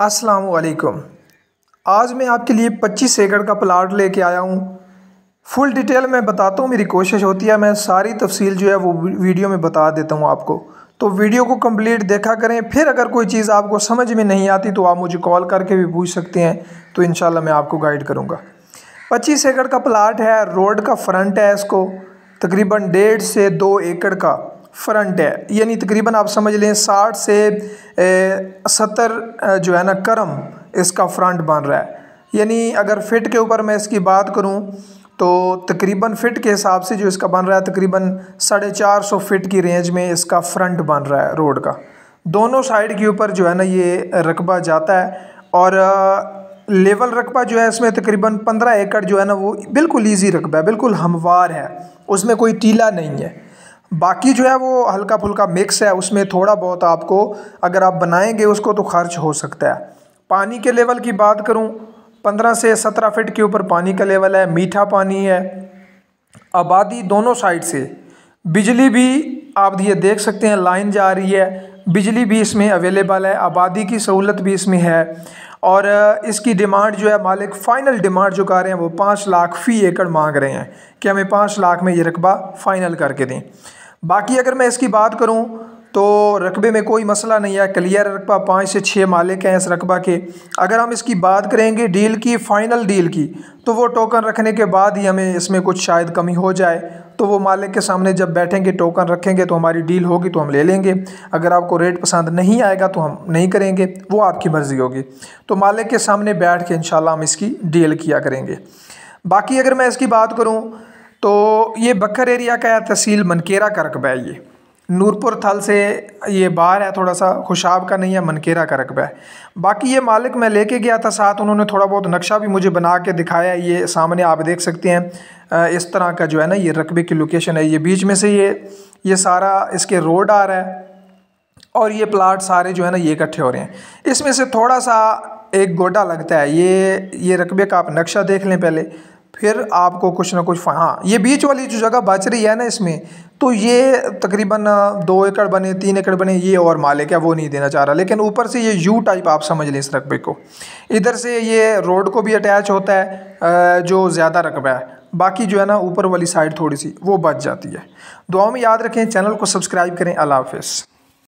वालेकुम आज मैं आपके लिए 25 एकड़ का प्लाट लेके आया हूँ फुल डिटेल में बताता हूँ मेरी कोशिश होती है मैं सारी तफसील जो है वो वीडियो में बता देता हूँ आपको तो वीडियो को कंप्लीट देखा करें फिर अगर कोई चीज़ आपको समझ में नहीं आती तो आप मुझे कॉल करके भी पूछ सकते हैं तो इन मैं आपको गाइड करूँगा पच्चीस एकड़ का प्लाट है रोड का फ्रंट है इसको तकरीबन डेढ़ से दो एकड़ का फ्रंट है यानी तकरीबन आप समझ लें साठ से सत्तर जो है ना करम इसका फ्रंट बन रहा है यानी अगर फिट के ऊपर मैं इसकी बात करूं तो तकरीबन फिट के हिसाब से जो इसका बन रहा है तकरीबन साढ़े चार सौ फिट की रेंज में इसका फ्रंट बन रहा है रोड का दोनों साइड के ऊपर जो है ना ये रकबा जाता है और लेवल रकबा जो है इसमें तकरीबन पंद्रह एकड़ जो है ना वो बिल्कुल ईजी रकबा है बिल्कुल हमवार है उसमें कोई टीला नहीं है बाकी जो है वो हल्का फुल्का मिक्स है उसमें थोड़ा बहुत आपको अगर आप बनाएंगे उसको तो खर्च हो सकता है पानी के लेवल की बात करूँ पंद्रह से सत्रह फिट के ऊपर पानी का लेवल है मीठा पानी है आबादी दोनों साइड से बिजली भी आप ये देख सकते हैं लाइन जा रही है बिजली भी इसमें अवेलेबल है आबादी की सहूलत भी इसमें है और इसकी डिमांड जो है मालिक फ़ाइनल डिमांड जो कर रहे हैं वो पाँच लाख फ़ी एकड़ मांग रहे हैं कि हमें पाँच लाख में ये रकबा फ़ाइनल करके दें बाकी अगर मैं इसकी बात करूँ तो रकबे में कोई मसला नहीं है क्लियर रकबा पाँच से छः मालिक हैं इस रकबा के अगर हम इसकी बात करेंगे डील की फ़ाइनल डील की तो वो टोकन रखने के बाद ही हमें इसमें कुछ शायद कमी हो जाए तो वो मालिक के सामने जब बैठेंगे टोकन रखेंगे तो हमारी डील होगी तो हम ले लेंगे अगर आपको रेट पसंद नहीं आएगा तो हम नहीं करेंगे वो आपकी मर्ज़ी होगी तो मालिक के सामने बैठ के इन हम इसकी डील किया करेंगे बाकी अगर मैं इसकी बात करूँ तो ये बकर एरिया का है तहसील मनकेरा का रकबा है ये नूरपुर थल से ये बाहर है थोड़ा सा खुशाब का नहीं है मनकेरा का रकबा है बाकी ये मालिक मैं लेके गया था साथ उन्होंने थोड़ा बहुत नक्शा भी मुझे बना के दिखाया ये सामने आप देख सकते हैं इस तरह का जो है ना ये रकबे की लोकेशन है ये बीच में से ये ये सारा इसके रोड आ रहा है और ये प्लाट सारे जो है ना ये इकट्ठे हो रहे हैं इसमें से थोड़ा सा एक गोडा लगता है ये ये रकबे का आप नक्शा देख लें पहले फिर आपको कुछ ना कुछ हाँ ये बीच वाली जो जगह बच रही है ना इसमें तो ये तकरीबन दो एकड़ बने तीन एकड़ बने ये और मालिक है वो नहीं देना चाह रहा लेकिन ऊपर से ये यू टाइप आप समझ लें इस रकबे को इधर से ये रोड को भी अटैच होता है जो ज़्यादा रकबा है बाकी जो है ना ऊपर वाली साइड थोड़ी सी वो बच जाती है दुआओं में याद रखें चैनल को सब्सक्राइब करें अल्लाह हाफिज़